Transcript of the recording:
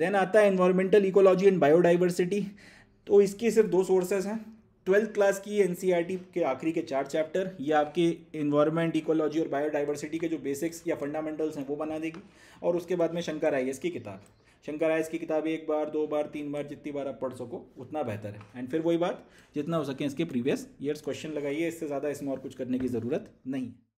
then आता है environmental ecology and biodiversity तो इसकी सिर्फ दो सोर्सेज हैं ट्वेल्थ क्लास की एन e के आखिरी के चार चैप्टर ये आपके इन्वायरमेंट इकोलॉजी और बायोडाइवर्सिटी के जो बेसिक्स या फंडामेंटल्स हैं वो बना देगी और उसके बाद में शंकर आई की किताब शंकर आयस की किताब एक बार दो बार तीन बार जितनी बार आप पढ़ सको उतना बेहतर है एंड फिर वही बात जितना हो सके इसके प्रीवियस ईयर्स क्वेश्चन लगाइए इससे ज़्यादा इसमें और कुछ करने की ज़रूरत नहीं है